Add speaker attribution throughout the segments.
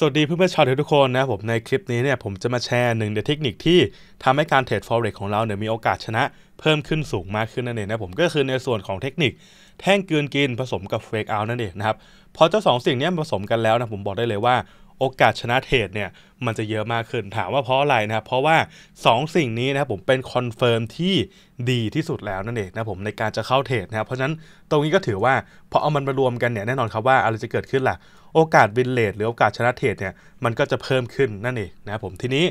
Speaker 1: สวัสดีเพื่อนเนชาวเทรดทุกคนนะผมในคลิปนี้เนี่ยผมจะมาแชร์หนึ่งเทคนิคที่ทำให้การเทรด forex ของเราเนี่ยมีโอกาสชนะเพิ่มขึ้นสูงมากขึ้นนั่นเองนะผมก็คือในส่วนของเทคนิคแท่งเกินกินผสมกับเฟกเอานั่นเองนะครับ พอเจ้าสองสิ่งนี้ผสมกันแล้วนะผมบอกได้เลยว่าโอกาสชนะเทรดเนี่ยมันจะเยอะมากขึ้นถามว่าเพราะอะไรนะครับเพราะว่า 2 สิ่งนี้นะครับผมเป็นคอนเฟิร์มที่ดีที่สุดแล้วนั่นเองนะผมในการจะเข้าเทรดนะครับเพราะฉะนั้นตรงนี้ก็ถือว่าพอเอามันมารวมกันเนี่ยแน่นอนครับว่าอะไรจะเกิดขึ้นล่ะโอกาสวินเลทหรือโอกาสชนะเทรดเนี่ยมันก็จะเพิ่มขึ้นนั่นเองนะครับผมทีนี้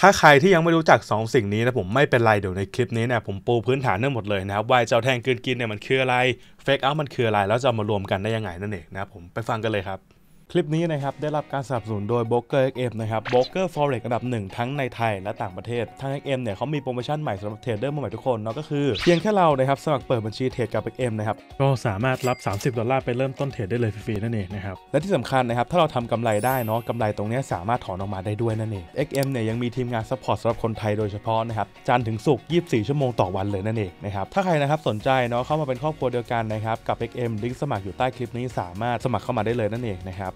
Speaker 1: ถ้าใครที่ยังไม่รู้จัก 2 สิ่งนี้นะผมไม่เป็นไรเดี๋ยวในคลิปนี้เนี่ยผมปูพื้นฐานทั้งหมดเลยนะครับว่าเจ้าแทงกินกินเนี่ยมันคืออะไรเฟกเอามันคืออะไรแล้วจะมารวมกันได้ยังไงนั่นเองนะผมไปฟังกันเลยครับคลิปนี้นะครับ ได้รับการสนับสนุนโดย b r o k e r XM นะครับ b r o k e r Forex ระดับหนึ่งทั้งในไทยและต่างประเทศทาง XM เนี่ยเขามีโปรโมชั่นใหม่สำหรับเทรดเดอร์มใหม่ทุกคนเนาะก็คือเพียงแค่เรานะครับ สมัครเปิดบัญชีเทรดกับ XM นะครับ ก็สามารถรับ 30 ดอลลาร์ไปเริ่มต้นเทรดได้เลยฟรีๆ นั่นเองนะครับและที่สำคัญนะครับถ้าเราทำกำไรได้เนาะกำไรตรงนี้สามารถถอนออกมาได้ด้วยนั่นเอง XM เนี่ยยังมีทีมงานซัพพอร์ตสำหรับคนไทยโดยเฉพาะนะครับจันถึงศุกร์24 ชั่วโมงต่อวันเลยนั่นเองนะครับถ้าใครนะครับสนใจเนาะเข้ามาเป็นครอบครัวเดียวกันนะครับกับ XM ลิงก์สมัครอยู่ใต้คลิปนี้สามารถสมัครเข้ามาได้เลยนั่นเองนะครับ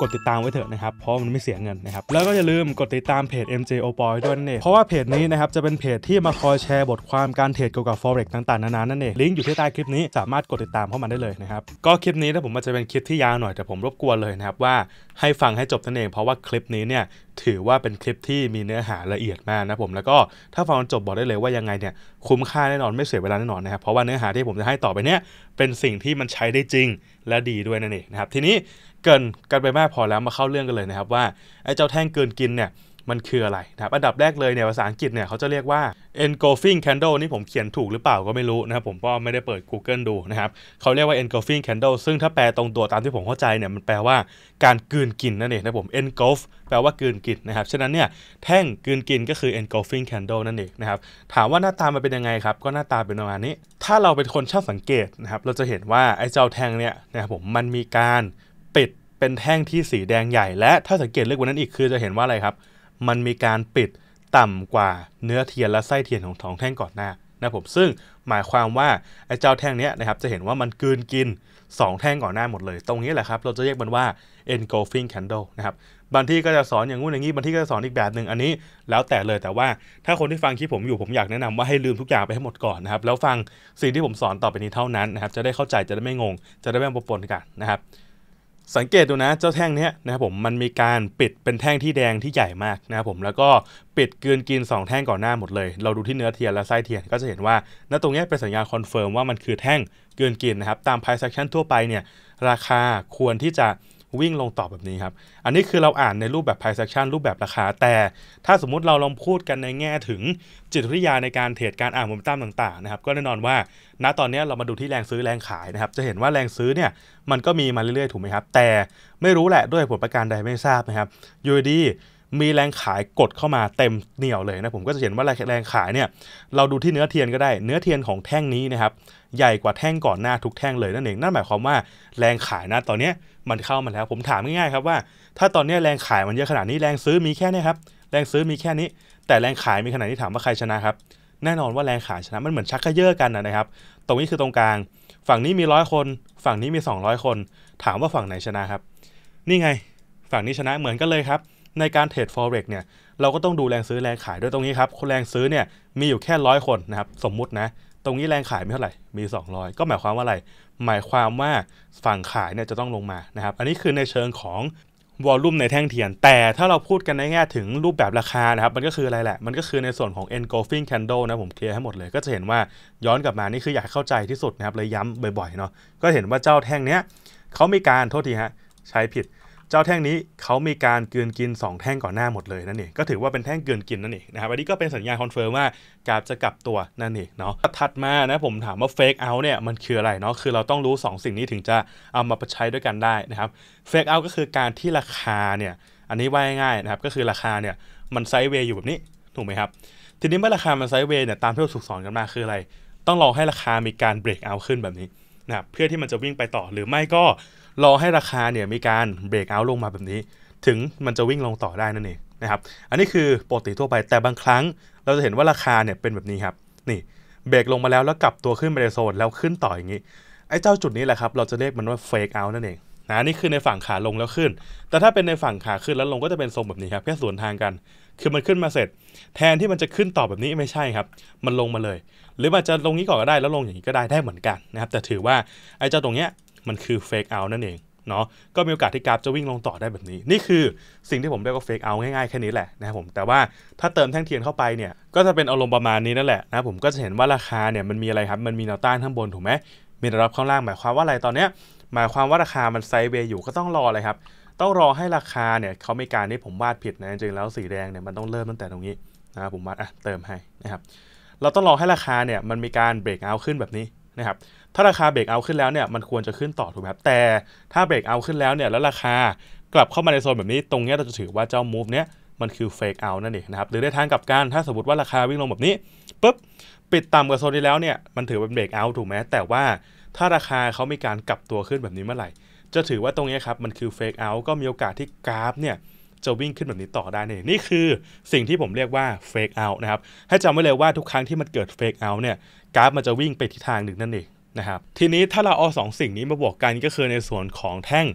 Speaker 1: กดติดตามไว้เถอะนะครับ เพราะมันไม่เสียเงินนะครับ แล้วก็อย่าลืมกดติดตามเพจ MJ o p o y ด้วยนั่นเองเพราะว่าเพจนี้นะครับ จะเป็นเพจที่มาคอยแชร์บทความการเทรดเกี่ยวกับ forex ต่างๆ นานา นั่นเอง ลิงก์อยู่ที่ใต้คลิปนี้ สามารถกดติดตามเข้ามาได้เลยนะครับ ก็คลิปนี้ถ้าผมมัจจะเป็นคลิปที่ยาวหน่อย แต่ผมรบกวนเลยนะครับว่าให้ฟังให้จบนั่นเอง เพราะว่าคลิปนี้เนี่ยถือว่าเป็นคลิปที่มีเนื้อหาละเอียดมากนะผม แล้วก็ถ้าฟังจบบอกได้เลยว่ายังไงเนี่ยคุ้มค่าแน่นอนไม่เสียเวลาแน่นอนนะครับ เพราะว่าเนื้อหาที่ผมจะให้ต่อไปเนี้ยเป็นสิ่งที่มันใช้ได้จริงและดีด้วยนั่นเองนะครับ ทีนี้เกินกันไปมากพอแล้วมาเข้าเรื่องกันเลยนะครับว่า ไอ้เจ้าแท่งเกินกินเนี่ยมันคืออะไรนะครับอันดับแรกเลยเนี่ยภาษาอังกฤษเนี่ยเขาจะเรียกว่า engulfing candle นี่ผมเขียนถูกหรือเปล่าก็ไม่รู้นะครับผมก็ไม่ได้เปิด Google ดูนะครับ เขาเรียกว่า engulfing candle ซึ่งถ้าแปลตรงตัวตามที่ผมเข้าใจเนี่ยมันแปลว่าการกืนกินนั่นเองนะผม engulf แปลว่ากืนกินนะครับ ฉะนั้นเนี่ยแท่งกืนกินก็คือ engulfing candle นั่นเองนะครับ ถามว่าหน้าตามันเป็นยังไงครับก็หน้าตาเป็นประมาณนี้ ถ้าเราเป็นคนชอบสังเกตนะครับเราจะเห็นว่าไอ้เจ้าแท่งเนี่ยนะครับผมมันมีการปิดเป็นแท่งที่สีแดงใหญ่ และถ้าสังเกตเลือกวันนั้นอีกคือจะเห็นว่าอะไรครับมันมีการปิดต่ำกว่าเนื้อเทียนและไส้เทียนของทองแท่งก่อนหน้านะผมซึ่งหมายความว่าไอ้เจ้าแท่งเนี้ยนะครับจะเห็นว่ามันกืนกิน 2 แท่งก่อนหน้าหมดเลย ตรงนี้แหละครับเราจะเรียกมันว่า engulfing candle นะครับบางที่ก็จะสอนอย่างงู้นอย่างนี้บางที่ก็จะสอนอีกแบบหนึ่งอันนี้ แล้วแต่เลยแต่ว่าถ้าคนที่ฟังคลิปผมอยู่ผมอยากแนะนำว่าให้ลืมทุกอย่างไปให้หมดก่อนนะครับแล้วฟังสิ่งที่ผมสอนต่อไปนี้เท่านั้นนะครับจะได้เข้าใจจะได้ไม่งงจะได้ไม่ปนกันนะครับสังเกตดูนะ เจ้าแท่งนี้นะครับผมมันมีการปิดเป็นแท่งที่แดงที่ใหญ่มากนะครับผมแล้วก็ปิดเกืนกิน 2 แท่งก่อนหน้าหมดเลย เราดูที่เนื้อเทียนและไส้เทียนก็จะเห็นว่าณตรงนี้เป็นสัญญาณคอนเฟิร์มว่ามันคือแท่งเกืนกินนะครับ ตามไพ่เซ็กชันทั่วไปเนี่ยราคาควรที่จะวิ่งลงตอบแบบนี้ครับ อันนี้คือเราอ่านในรูปแบบ price action รูปแบบราคา แต่ถ้าสมมุติเราลองพูดกันในแง่ถึงจิตวิทยาในการเทรดการอ่านโมเมนตัมต่างๆนะครับ ก็แน่นอนว่าณตอนนี้เรามาดูที่แรงซื้อแรงขายนะครับ จะเห็นว่าแรงซื้อเนี่ย มันก็มีมาเรื่อยๆถูกไหมครับ แต่ไม่รู้แหละ ด้วยผลประการใดไม่ทราบนะครับยูดีมีแรงขายกดเข้ามาเต็มเหนี่ยวเลยนะผมก็จะเห็นว่าแรงขายเนี่ย เราดูที่เนื้อเทียนก็ได้ เนื้อเทียนของแท่งนี้นะครับ ใหญ่กว่าแท่งก่อนหน้าทุกแท่ง เลยนั่นเองนั่นหมายความว่าแรงขายนะตอนนี้มันเข้ามาแล้ว ผมถามง่ายๆ ครับว่า ถ้าตอนนี้แรงขายมันเยอะขนาดนี้แรงซื้อมีแค่นี้ครับ แรงซื้อมีแค่นี้ แต่แรงขายมีขนาดนี้ถามว่าใครชนะครับแน่นอนว่าแรงขายชนะมันเหมือนชักกระเยอะกันนะครับ ตรงนี้คือตรงกลาง ฝั่งนี้มีร้อยคนฝั่งนี้มี 200 คน ถามว่าฝั่งไหนชนะครับนี่ไงฝั่งนี้ชนะเหมือนกันเลยครับในการเทรด forex เนี่ยเราก็ต้องดูแรงซื้อแรงขายด้วยตรงนี้ครับคนแรงซื้อเนี่ยมีอยู่แค่ร้อยคนนะครับสมมุตินะ ตรงนี้แรงขายไม่เท่าไหร่ มี 200 ก็หมายความว่าอะไร หมายความว่าฝั่งขายเนี่ยจะต้องลงมานะครับอันนี้คือในเชิงของวอลลุ่มในแท่งเทียน แต่ถ้าเราพูดกันในแง่ถึงรูปแบบราคานะครับมันก็คืออะไรแหละ มันก็คือในส่วนของ engulfing candle นะผมเคลียร์ให้หมดเลยก็จะเห็นว่าย้อนกลับมานี่คืออยากเข้าใจที่สุดนะครับเลยย้ำบ่อยๆเนาะก็เห็นว่าเจ้าแท่งเนี้ยเขามีการโทษทีฮะใช้ผิดเจ้าแท่งนี้เขามีการเกือนกิน 2 แท่งก่อนหน้าหมดเลยนั่นเองก็ถือว่าเป็นแท่งเกือนกินนั่นเองนะครับอันนี้ก็เป็นสัญญาณคอนเฟิร์มว่ากราฟจะกลับตัวนั่นเองเนาะถัดมานะผมถามว่าเฟกเอาเนี่ยมันคืออะไรเนาะคือเราต้องรู้ 2 สิ่งนี้ถึงจะเอามาใช้ด้วยกันได้นะครับเฟกเอาก็คือการที่ราคาเนี่ยอันนี้ว่าง่ายนะครับก็คือราคาเนี่ยมันไซด์เวย์อยู่แบบนี้ถูกไหมครับทีนี้เมื่อราคามันไซด์เวย์เนี่ยตามที่เราสุกสอนกันมาคืออะไร ต้องรอให้ราคามีการเบรกเอาขึ้นแบบนี้นะเพื่อที่มันจะวิ่งไปต่อหรือไม่ก็รอให้ราคาเนี่ยมีการเบรกเอาลงมาแบบนี้ ถึงมันจะวิ่งลงต่อได้นั่นเองนะครับอันนี้คือปกติทั่วไปแต่บางครั้ง เราจะเห็นว่าราคาเนี่ยเป็นแบบนี้ครับนี่ เบรกลงมาแล้วแล้วกลับตัวขึ้นไปในโซนแล้วขึ้นต่ออย่างนี้ไอ้เจ้าจุดนี้แหละครับเราจะเรียกมันว่าเฟกเอานั่นเองนะนี่คือในฝั่งขาลงแล้วขึ้นแต่ถ้าเป็นในฝั่งขาขึ้นแล้วลงก็จะเป็นทรงแบบนี้ครับแค่สวนทางกัน คือมันขึ้นมาเสร็จ แทนที่มันจะขึ้นต่อแบบนี้ไม่ใช่ครับมันลงมาเลย หรือมันจะลงนี้ก่อนก็ได้แล้วลงอย่างนี้ก็ได้ได้เหมือนกันนะครับแต่ถือว่าไอ้เจ้าตรงเนี้ยมันคือเฟกเอานั่นเองเนาะก็มีโอกาสที่กราฟจะวิ่งลงต่อได้แบบนี้ นี่คือสิ่งที่ผมเรียกว่าเฟกเอาง่ายๆ แค่นี้แหละนะครับผมแต่ว่าถ้าเติมแท่งเทียนเข้าไปเนี่ยก็จะเป็นอารมณ์ประมาณนี้นั่นแหละนะผมก็จะเห็นว่าราคาเนี่ยมันมีอะไรครับ มันมีแนวต้านข้างบนถูกไหมมีแนวรับข้างล่างหมายความว่าอะไรตอนเนี้ยหมายความว่าราคามันไซด์เวย์อยู่ก็ต้องรออะไรครับต้องรอให้ราคาเนี่ยเขามีการที่ผมวาดผิดนะจริงๆแล้วสีแดงเนี่ยมันต้องเริ่มตั้งแต่ตรงนี้นะผมวาดอ่ะเติมให้นะครับเราต้องรอให้ราคาเนี่ยมันมีการเบรกเอาขึ้นแบบนี้นะครับถ้าราคาเบรกเอาขึ้นแล้วเนี่ยมันควรจะขึ้นต่อถูกไหมครับแต่ถ้าเบรกเอาขึ้นแล้วเนี่ยแล้วราคากลับเข้ามาในโซนแบบนี้ตรงนี้เราจะถือว่า เจ้า move เนี้ยมันคือ fake out นั่นเองนะครับหรือได้ทางกับการถ้าสมมติว่าราคาวิ่งลงแบบนี้ปุ๊บปิดต่ำกว่าโซนที่แล้วเนี่ยมันถือเป็นเบรกเอาถูกไหมแต่ว่า ถ้าราคาเขามีการกลับตัวขึ้นแบบนี้เมื่อไหร่ จะถือว่าตรงนี้ครับมันคือเฟกเอา ก็มีโอกาสที่กราฟเนี่ยจะวิ่งขึ้นแบบนี้ต่อได้นี่ นี่คือสิ่งที่ผมเรียกว่าเฟกเอาท์นะครับให้จำไว้เลยว่าทุกครั้งที่มันเกิดเฟกเอาท์เนี่ยกราฟมันจะวิ่งไปทิศทางหนึ่งนั่นเองนะครับทีนี้ถ้าเราเอาสองสิ่งนี้มาบวกกันก็คือในส่วนของแท่ง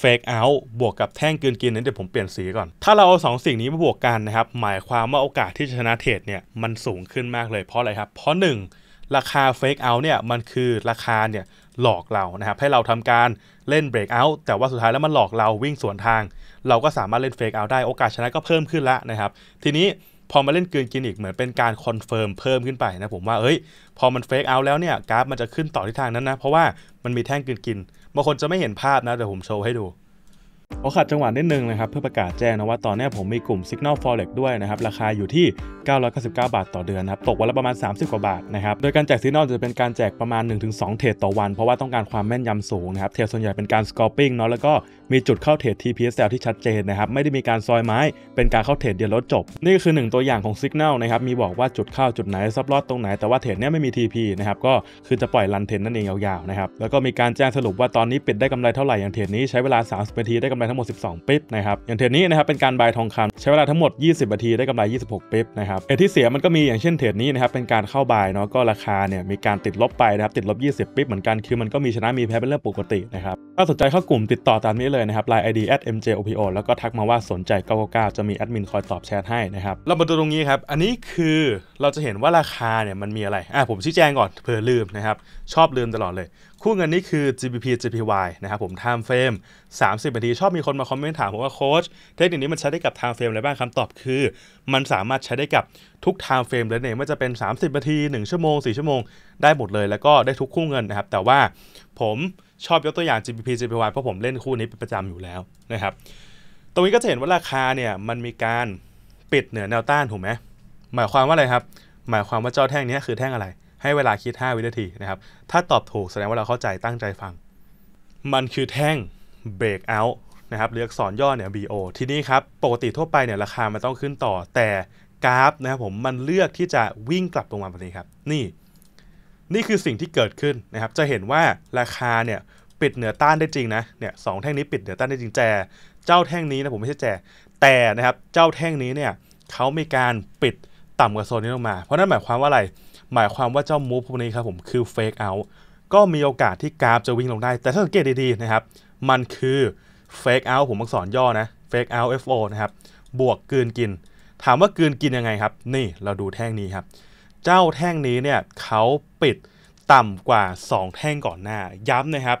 Speaker 1: fake out บวกกับแท่งกินกินนั้นเดี๋ยวผมเปลี่ยนสีก่อนถ้าเราเอาสองสิ่งนี้มาบวกกันนะครับหมายความว่าโอกาสที่จะชนะเทรดเนี่ยมันสูงขึ้นมากเลยเพราะอะไรครับเพราะ1ราคา fake out เนี่ยมันคือราคาเนี่ยหลอกเรา นะครับ ให้เราทำการเล่นเบรกเอาท์แต่ว่าสุดท้ายแล้วมันหลอกเราวิ่งสวนทาง เราก็สามารถเล่นเฟกเอาท์ได้โอกาสชนะก็เพิ่มขึ้นละนะครับ ทีนี้พอมาเล่นเกินกินอีก เหมือนเป็นการคอนเฟิร์มเพิ่มขึ้นไปนะผมว่า เอ้ย พอมันเฟกเอาท์แล้วเนี่ย กราฟมันจะขึ้นต่อทิศทางนั้นนะ เพราะว่ามันมีแท่งกินกิน บางคนจะไม่เห็นภาพนะ แต่ผมโชว์ให้ดูขอขัดจังหวะนิดนึงนะครับ เพื่อประกาศแจ้งนะว่าตอนนี้ผมมีกลุ่ม Signal Forex ด้วยนะครับ ราคาอยู่ที่ 999 บาทต่อเดือนนะครับตกวันละประมาณ 30 กว่าบาทนะครับ โดยการแจก Signal จะเป็นการแจกประมาณ 1-2 เทรดต่อวัน เพราะว่าต้องการความแม่นยำสูงนะครับ เทรดส่วนใหญ่เป็นการ scalping เนาะแล้วก็มีจุดเข้าเทรด TPSL ที่ชัดเจนนะครับไม่ได้มีการซอยไม้เป็นการเข้าเทรดเดียวลดจบ นี่ก็คือ1ตัวอย่างของ Signal นะครับมีบอกว่าจุดเข้าจุดไหนซับลอดตรงไหนแต่ว่าเทรดเนี้ยไม่มี TP นะครับก็คือจะปล่อยรันเทรดนั่นเองยาวๆนะครับแล้วก็มีการแจ้งสรุปว่าตอนนี้ปิดได้กำไรเท่าไหร่อย่างเทรดนี้ใช้เวลา30นาทีได้กำไปทั้งหมด 12ปิ๊บนะครับอย่างเทรดนี้นะครับ เป็นการบายทองคำใช้เวลาทั้งหมด 20 นาทีได้กำไร 26 ปิ๊บนะครับเอที่เสียมันก็มีอย่างเช่นเทรดนี้นะครับ เป็นการเข้าบายเนาะก็ราคาเนี่ยมีการติดลบไปนะครับติดลบ 20 ปิ๊บเหมือนกันคือมันก็มีชนะมีแพ้เป็นเรื่องปกตินะครับถ้าสนใจเข้ากลุ่มติดต่อตามนี้เลยนะครับ Line ID a mjopo แล้วก็ทักมาว่าสนใจ999จะมีแอดมินคอยตอบแชทให้นะครับเรามาดูตรงนี้ครับ อันนี้คือเราจะเห็นว่าราคาเนี่ยมันมีอะไร อ่ะผมชี้แจงก่อนเผื่อลืมนะครับ ชอบลืมตลอดเลย คู่เงินนี้คือ GBP GPY นะครับผม time frame 30นาที ชอบมีคนมาคอมเมนต์ถามผมว่าโค้ชเทคนิคนี้มันใช้ได้กับ time frame อะไรบ้างคำตอบคือ มันสามารถใช้ได้กับทุกไทม์เฟรมเลยเนี่ยไม่จะเป็น 30นาที 1 ชั่วโมง 4 ชั่วโมง ได้หมดเลยแล้วก็ได้ทุกคู่เงินนะครับ แต่ว่าผมชอบยกตัวอย่าง GPP GPY เพราะผมเล่นคู่นี้เป็นประจำอยู่แล้วนะครับตรงนี้ก็จะเห็นว่าราคาเนี่ย มันมีการปิดเหนือแนวต้านถูกไหมหมายความว่าอะไรครับ หมายความว่าเจ้าแท่งนี้คือแท่งอะไร ให้เวลาคิด 5 วินาทีนะครับถ้าตอบถูกแสดงว่าเราเข้าใจตั้งใจฟัง มันคือแท่ง break out นะครับเลือกสอนย่อเนี่ย BO ทีนี้ครับปกติทั่วไปเนี่ยราคามันต้องขึ้นต่อแต่กราฟนะครับผมมันเลือกที่จะวิ่งกลับลงมาแบบนี้ครับนี่ นี่คือสิ่งที่เกิดขึ้นนะครับจะเห็นว่าราคาเนี่ยปิดเหนือต้านได้จริงนะเนี่ยสองแท่งนี้ปิดเหนือต้านได้จริงแต่เจ้าแท่งนี้นะผมไม่ใช่แจแต่นะครับเจ้าแท่งนี้เนี่ยเขามีการปิดต่ำกว่าโซนนี้ลงมา เพราะนั่นหมายความว่าอะไร หมายความว่าเจ้ามูฟพวกนี้ครับผมคือเฟกเอาท์ก็มีโอกาสที่กราฟจะวิ่งลงได้ แต่ถ้าสังเกตดีๆนะครับมันคือเฟกเอาท์ผมอักษรย่อนะเฟกเอาท์ FO นะครับบวกกืนกินถามว่ากืนกินยังไงครับ นี่เราดูแท่งนี้ครับ เจ้าแท่งนี้ เนี่ยเขาปิดต่ำกว่า 2 แท่งก่อนหน้า ย้ำนะครับ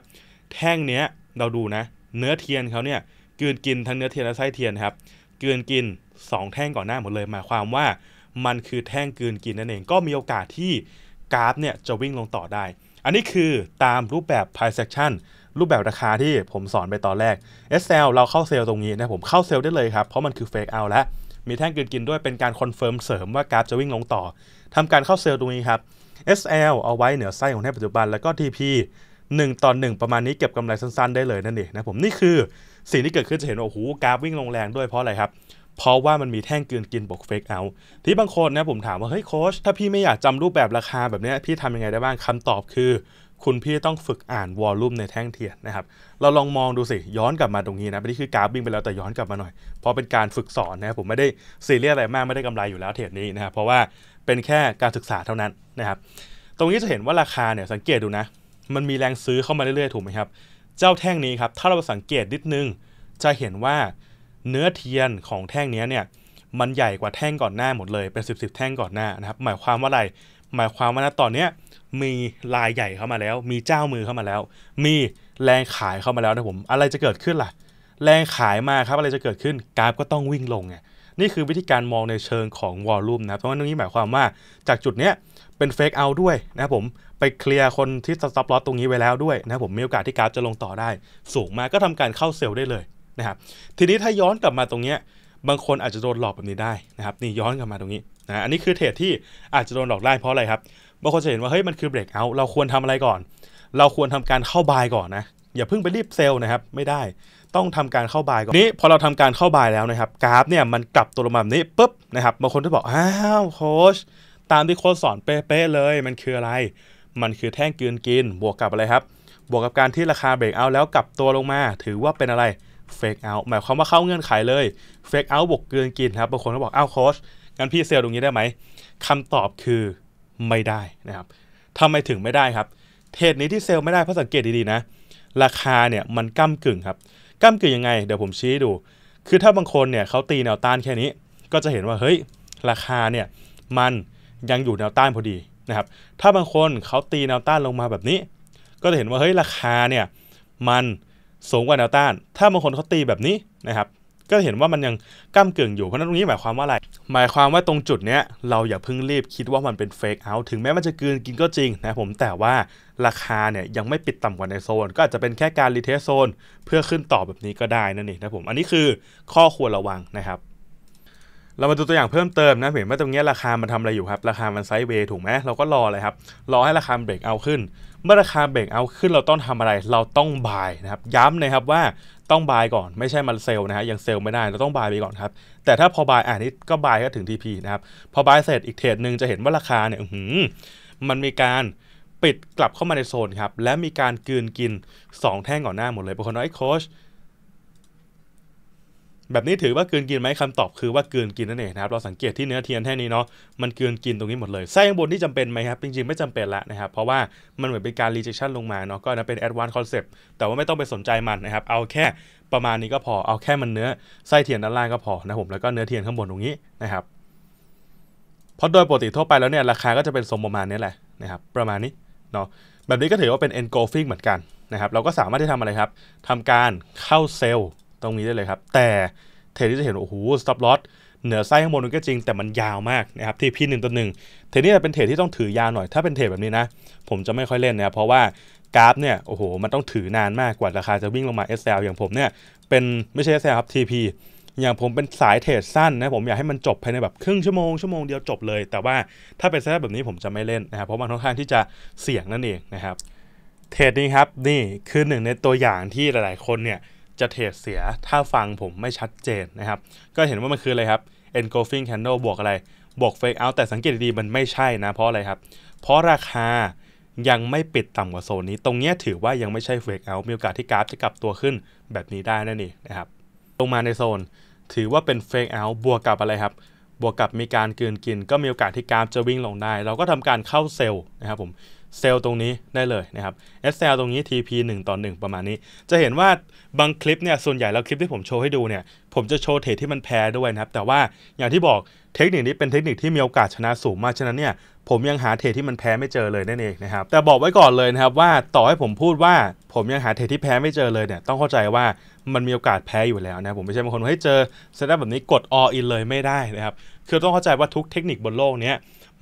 Speaker 1: แท่งเนี้ยเราดูนะ เนื้อเทียนเขาเนี่ยกืนกินทั้งเนื้อเทียนและไส้เทียนครับกืนกิน 2 แท่งก่อนหน้าหมดเลย หมายความว่ามันคือแท่งกืนกินนั่นเอง ก็มีโอกาสที่กราฟเนี่ยจะวิ่งลงต่อได้ อันนี้คือตามรูปแบบ price action รูปแบบราคาที่ผมสอนไปตอนแรก SL เราเข้าเซลล์ตรงนี้นะผมเข้าเซลล์ได้เลยครับ เพราะมันคือ fake out แล้วมีแท่งกินกินด้วยเป็นการคอนเฟิร์มเสริมว่ากราฟจะวิ่งลงต่อทำการเข้าเซลล์ตรงนี้ครับ SL เอาไว้เหนือไส้ของแท่งปัจจุบัน แล้วก็ TP 1ต่อ1ประมาณนี้เก็บกำไรสั้นๆได้เลยนั่นเองนะผมนี่คือสิ่งที่เกิดขึ้นจะเห็นโอ้โหกราฟวิ่งลงแรงด้วยเพราะอะไรครับ เพราะว่ามันมีแท่งกินกินบวกเฟกเอาที่บางคนนะผมถามว่าเฮ้ยโค้ชถ้าพี่ไม่อยากจำรูปแบบราคาแบบนี้พี่ทำยังไงได้บ้างคำตอบคือคุณพี่ต้องฝึกอ่านวอลลุ่มในแท่งเทียนนะครับ เราลองมองดูสิย้อนกลับมาตรงนี้นะนี่คือกราฟวิ่งไปแล้ว แต่ย้อนกลับมาหน่อย เพราะเป็นการฝึกสอนนะครับผมไม่ได้ซีเรียสอะไรมากไม่ได้กำไรอยู่แล้วเทียนี้นะครับ เพราะว่าเป็นแค่การศึกษาเท่านั้นนะครับ ตรงนี้จะเห็นว่าราคาเนี่ยสังเกตดูนะ มันมีแรงซื้อเข้ามาเรื่อยๆถูกไหมครับ เจ้าแท่งนี้ครับถ้าเราสังเกตนิดนึงจะเห็นว่าเนื้อเทียนของแท่งนี้เนี่ยมันใหญ่กว่าแท่งก่อนหน้าหมดเลยเป็น10บสแท่งก่อนหน้านะครับหมายความว่าอะไรหมายความว่าณตอนเนี้ยมีรายใหญ่เข้ามาแล้ว มีเจ้ามือเข้ามาแล้ว มีแรงขายเข้ามาแล้วนะผม อะไรจะเกิดขึ้นล่ะ แรงขายมาครับ อะไรจะเกิดขึ้น กราฟก็ต้องวิ่งลงไง นี่คือวิธีการมองในเชิงของวอลลุ่มนะครับเพราะว่านี้หมายความว่า จากจุดเนี้ยเป็นเฟกเอาด้วยนะผม ไปเคลียร์คนที่สต็อปลอตตรงนี้ไว้แล้วด้วยนะผม มีโอกาสที่กราฟจะลงต่อได้ สูงมากก็ทำการเข้าเซลล์ได้เลยนะครับ ทีนี้ถ้าย้อนกลับมาตรงเนี้ย บางคนอาจจะโดนหลอกแบบนี้ได้นะครับ นี่ย้อนกลับมาตรงนี้นะ อันนี้คือเทรดที่อาจจะโดนหลอกได้เพราะอะไรครับบางคนจะเห็นว่าเฮ้ยมันคือเบรกเอา เราควรทำอะไรก่อน เราควรทำการเข้าบายก่อนนะ อย่าเพิ่งไปรีบเซลล์นะครับไม่ได้ ต้องทำการเข้าบายก่อน นี้ พอเราทำการเข้าบายแล้วนะครับกราฟเนี่ยมันกลับตัวลงมาแบบนี้ปุ๊บนะครับบางคนจะบอกอ้าวโค้ชตามที่โค้ชสอนเป๊ะเลย มันคืออะไร มันคือแท่งกืนกิน บวกกับอะไรครับ บวกกับการที่ราคาเบรกเอาแล้วกลับตัวลงมา ถือว่าเป็นอะไรเฟกเอาหมายความว่าเข้าเงื่อนไขเลยเฟกเอาบวกเกินกินครับบางคนก็บอกอ้าวโค้ชงั้นพี่เซลล์ตรงนี้ได้ไหมคำตอบคือไม่ได้นะครับทำไมถึงไม่ได้ครับ เทรดนี้ที่เซลล์ไม่ได้ เพราะสังเกตดีๆนะ ราคาเนี่ยมันก้ากึ่งครับก้ากึ่งยังไงเดี๋ยวผมชี้ดู คือถ้าบางคนเนี่ยเขาตีแนวต้านแค่นี้ ก็จะเห็นว่าเฮ้ยราคาเนี่ยมันยังอยู่แนวต้านพอดีนะครับ ถ้าบางคนเขาตีแนวต้านลงมาแบบนี้ ก็จะเห็นว่าเฮ้ยราคาเนี่ยมันสูงกว่าแนวต้าน ถ้าบางคนเขาตีแบบนี้นะครับก็เห็นว่ามันยังก้ามกึ่งอยู่ เพราะนั้นตรงนี้หมายความว่าอะไร หมายความว่าตรงจุดเนี้ยเราอย่าเพิ่งรีบคิดว่ามันเป็นเฟกเอาถึงแม้มันจะเกินกินก็จริงนะ ผม แต่ว่าราคาเนี่ยยังไม่ปิดต่ำกว่าในโซน ก็อาจจะเป็นแค่การรีเทสโซนเพื่อขึ้นต่อแบบนี้ก็ได้นั่นเองนะผม อันนี้คือข้อควรระวังนะครับเรามาดูตัวอย่างเพิ่มเติมนะเห็นว่าตรงนี้ราคามันทำอะไรอยู่ครับราคามันไซด์เวย์ถูกไหมเราก็รอเลยครับรอให้ราคาเบรกเอาขึ้น เมื่อราคาเบรกเอาขึ้นเราต้องทำอะไร เราต้องบายนะครับย้ำนะครับว่าต้องบายก่อน ไม่ใช่มันเซลนะฮะยังเซลไม่ได้เราต้องบายไปก่อนครับแต่ถ้าพอบายอ่านี้ก็บายก็ถึง TP นะครับพอบายเสร็จอีกเทรดหนึ่งจะเห็นว่าราคาเนี่ยมันมีการปิดกลับเข้ามาในโซนครับ และมีการกืนกิน 2 แท่งก่อนหน้าหมดเลยบางคนน้อยโค้ชแบบนี้ถือว่าเกืนกินไหมคำตอบคือว่าเกืนกินนั่นเองนะครับเราสังเกตที่เนื้อเทียนแท่นี้เนาะมันเกืนกินตรงนี้หมดเลยไส้ข้างบนที่จำเป็นไหมครับจริงๆ ไม่จำเป็นละนะครับเพราะว่ามันเหมือนเป็นการรีเจคชันลงมาเนาะก็นะเป็นแอดวานซ์คอนเซปต์แต่ว่าไม่ต้องไปสนใจมันนะครับเอาแค่ประมาณนี้ก็พอเอาแค่มันเนื้อไส้เทียนด้านล่างก็พอนะผมแล้วก็เนื้อเทียนข้างบนตรงนี้นะครับเพราะโดยปกติทั่วไปแล้วเนี่ยราคาก็จะเป็นสมประมาณนี้แหละนะครับประมาณนี้เนาะแบบนี้ก็ถือว่าเป็น engulfing เหมือนกันนะครับเราก็สามารถที่ทำอะไรครับทำการเข้าเซลล์ตรงนี้ได้เลยครับ แต่เทนที่จะเห็นโอ้โหสต็อปลอสเหนือไส้ข้างบนันก็จริงแต่มันยาวมากนะครับที่พี่หนึ่งตัวหนึ่งเทนนี้เป็นเทดที่ต้องถือยาวหน่อยถ้าเป็นเทดแบบนี้นะผมจะไม่ค่อยเล่นนะครับเพราะว่ากราฟเนี่ยโอ้โหมันต้องถือนานมากกว่าราคาจะวิ่งลงมา SL อย่างผมเนี่ยเป็นไม่ใช่ SL ครับ TP อย่างผมเป็นสายเทรดสั้นนะผมอยากให้มันจบ ภายในแบบครึ่งชั่วโมงชั่วโมงเดียวจบเลยแต่ว่าถ้าเป็นเซตแบบนี้ผมจะไม่เล่นนะครับเพราะมันค่อนข้างที่จะเสี่ยงนั่นเองนะครับเทรดนี้ครับนี่คือหนึ่งในตัวอย่างที่หลายๆคนเนี่ยจะเทรดเสียถ้าฟังผมไม่ชัดเจนนะครับ ก็เห็นว่ามันคืออะไรครับ engulfing candle บวกอะไร บวก fake out แต่สังเกตดีมันไม่ใช่นะเพราะอะไรครับ เพราะราคายังไม่ปิดต่ำกว่าโซนนี้ ตรงนี้ถือว่ายังไม่ใช่ fake out มีโอกาสที่กราฟจะกลับตัวขึ้นแบบนี้ได้นั่นเองนะครับลงมาในโซนถือว่าเป็น fake out บวกกับอะไรครับบวกกับมีการเกินกิน ก็มีโอกาสที่กราฟจะวิ่งลงได้ เราก็ทำการเข้าเซลล์นะครับผมเซลตรงนี้ได้เลยนะครับ SL ตรงนี้ TP 1ต่อ1ประมาณนี้ จะเห็นว่าบางคลิปเนี่ยส่วนใหญ่แล้วคลิปที่ผมโชว์ให้ดูเนี่ย ผมจะโชว์เทรดที่มันแพ้ด้วยนะครับแต่ว่าอย่างที่บอกเทคนิคนี้เป็นเทคนิคที่มีโอกาสชนะสูงมากฉะนั้นเนี่ยผมยังหาเทรดที่มันแพ้ไม่เจอเลยนั่นเองนะครับแต่บอกไว้ก่อนเลยนะครับว่าต่อให้ผมพูดว่า ผมยังหาเทรดที่แพ้ไม่เจอเลยเนี่ย ต้องเข้าใจว่ามันมีโอกาสแพ้อยู่แล้วนะผมไม่ใช่บางคนให้เจอเซตแบบนี้กด all in เลยไม่ได้นะครับคือต้องเข้าใจว่าทุกเทคนิคบนโลกเนี้ย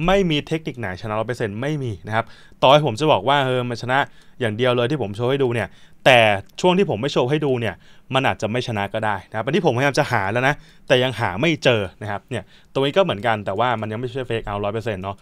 Speaker 1: ไม่มีเทคนิคไหนชนะร้อยเปอร์เซ็นต์ไม่มีนะครับต่อให้ผมจะบอกว่าเออมันชนะอย่างเดียวเลยที่ผมโชว์ให้ดูเนี่ยแต่ช่วงที่ผมไม่โชว์ให้ดูเนี่ยมันอาจจะไม่ชนะก็ได้นะครับอันที่ผมพยายามจะหาแล้วนะ แต่ยังหาไม่เจอนะครับเนี่ยตรงนี้ก็เหมือนกันแต่ว่ามันยังไม่ใช่เฟกเอาร้อยเปอร์เซ็นต์เนาะ